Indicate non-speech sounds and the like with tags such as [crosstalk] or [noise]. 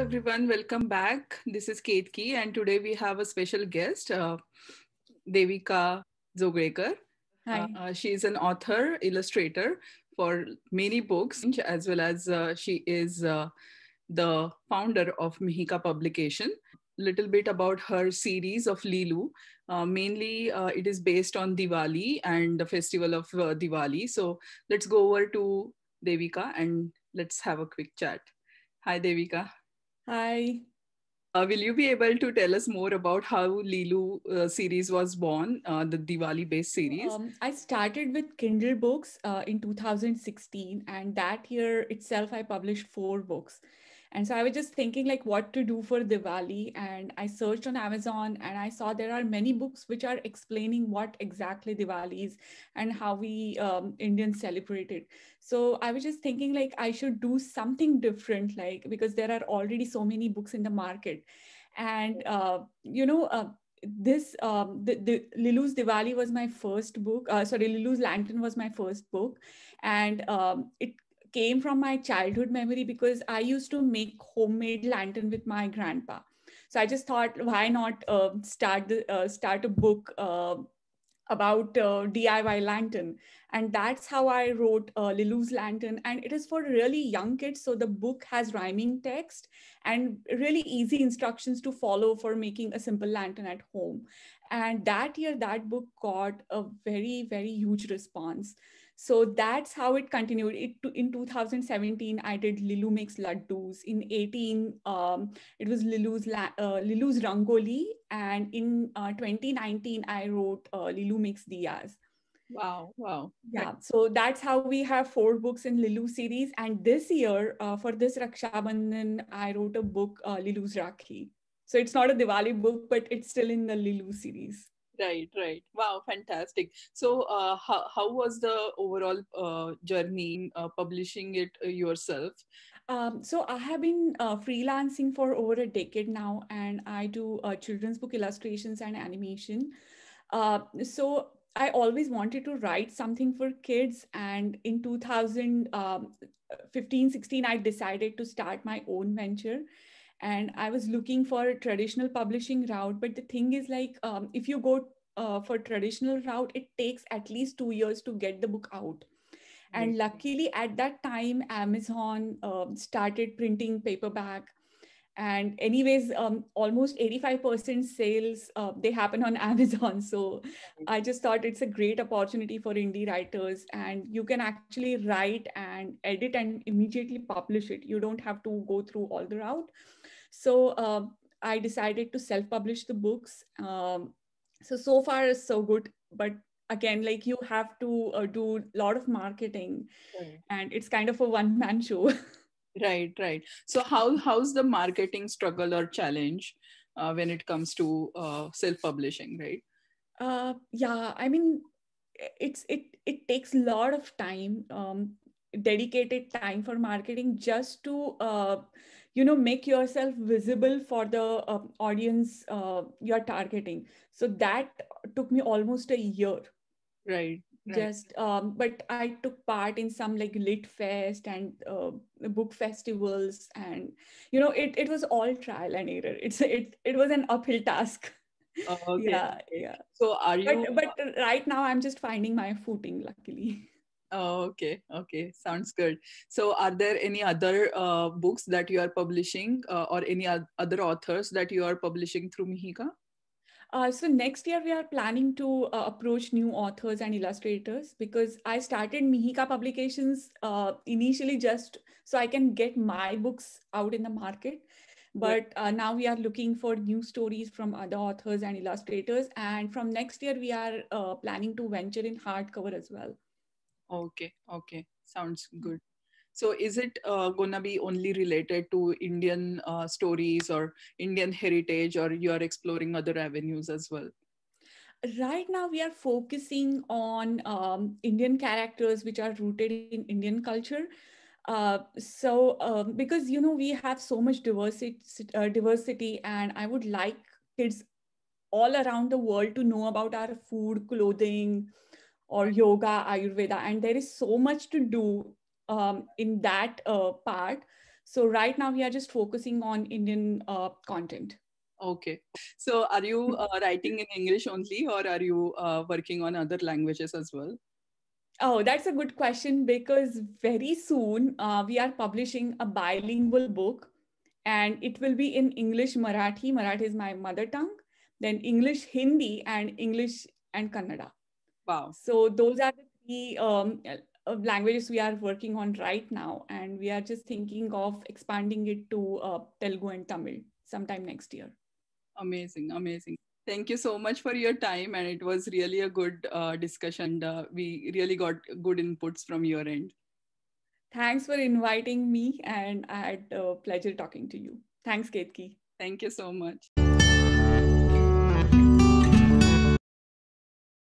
everyone. Welcome back. This is Ketki, and today we have a special guest, uh, Devika Zogrekar. Hi. Uh, she is an author, illustrator for many books, as well as uh, she is uh, the founder of Mihika Publication. Little bit about her series of Lilu. Uh, mainly, uh, it is based on Diwali and the festival of Diwali. So let's go over to Devika and let's have a quick chat. Hi, Devika. Hi. Uh, will you be able to tell us more about how Lilu uh, series was born, uh, the Diwali based series? Um, I started with Kindle books uh, in 2016, and that year itself, I published four books. And so I was just thinking like what to do for Diwali. And I searched on Amazon and I saw there are many books which are explaining what exactly Diwali is and how we um, Indians celebrate it. So I was just thinking like I should do something different, like because there are already so many books in the market. And, uh, you know, uh, this um, the, the lilu's diwali was my first book uh, sorry lilu's lantern was my first book and um, it came from my childhood memory because I used to make homemade lantern with my grandpa. So I just thought, why not uh, start the, uh, start a book uh, about uh, DIY lantern, and that's how I wrote uh, Lilu's lantern. And it is for really young kids, so the book has rhyming text and really easy instructions to follow for making a simple lantern at home. And that year, that book got a very very huge response so that's how it continued it in 2017 i did lilu makes laddus in 18 um, it was lilu's La- uh, lilu's rangoli and in uh, 2019 i wrote uh, lilu makes diyas wow wow yeah so that's how we have four books in lilu series and this year uh, for this rakshabandhan i wrote a book uh, lilu's rakhi so it's not a diwali book but it's still in the lilu series right right wow fantastic so uh, how, how was the overall uh, journey uh, publishing it uh, yourself um, so i have been uh, freelancing for over a decade now and i do uh, children's book illustrations and animation so I always wanted to write something for kids. And in 2015, um, 16, I decided to start my own venture and i was looking for a traditional publishing route but the thing is like um, if you go uh, for traditional route it takes at least 2 years to get the book out and luckily at that time amazon uh, started printing paperback and anyways um, almost 85% sales uh, they happen on [laughs] amazon so i just thought it's a great opportunity for indie writers and you can actually write and edit and immediately publish it you don't have to go through all the route so uh, I decided to self-publish the books. Um, so so far is so good, but again, like you have to uh, do a lot of marketing, right. and it's kind of a one-man show. [laughs] right, right. So how how's the marketing struggle or challenge uh, when it comes to uh, self-publishing, right? Uh, yeah, I mean, it's it it takes a lot of time um, dedicated time for marketing just to uh, you know make yourself visible for the uh, audience uh, you're targeting so that took me almost a year right, right. just um, but i took part in some like lit fest and uh, book festivals and you know it, it was all trial and error it's it, it was an uphill task oh, [laughs] okay. yeah yeah so are you but, but right now i'm just finding my footing luckily Oh, okay, okay, sounds good. So, are there any other uh, books that you are publishing, uh, or any other authors that you are publishing through Mihika? Uh, so next year we are planning to uh, approach new authors and illustrators because I started Mihika Publications uh, initially just so I can get my books out in the market. But uh, now we are looking for new stories from other authors and illustrators. And from next year, we are uh, planning to venture in hardcover as well. Okay, okay, sounds good. So, is it uh, gonna be only related to Indian uh, stories or Indian heritage, or you are exploring other avenues as well? Right now, we are focusing on um, Indian characters which are rooted in Indian culture. Uh, so, um, because you know we have so much diversity, uh, diversity, and I would like kids all around the world to know about our food, clothing, or yoga, Ayurveda, and there is so much to do um, in that uh, part. So right now we are just focusing on Indian uh, content. Okay. So are you uh, writing in English only, or are you uh, working on other languages as well? Oh, that's a good question because very soon uh, we are publishing a bilingual book and it will be in English, Marathi. Marathi is my mother tongue, then English, Hindi, and English and Kannada. Wow. So those are the three um, uh, languages we are working on right now, and we are just thinking of expanding it to uh, Telugu and Tamil sometime next year. Amazing, amazing. Thank you so much for your time, and it was really a good uh, discussion. Uh, we really got good inputs from your end. Thanks for inviting me, and I had a uh, pleasure talking to you. Thanks, Ketki. Thank you so much.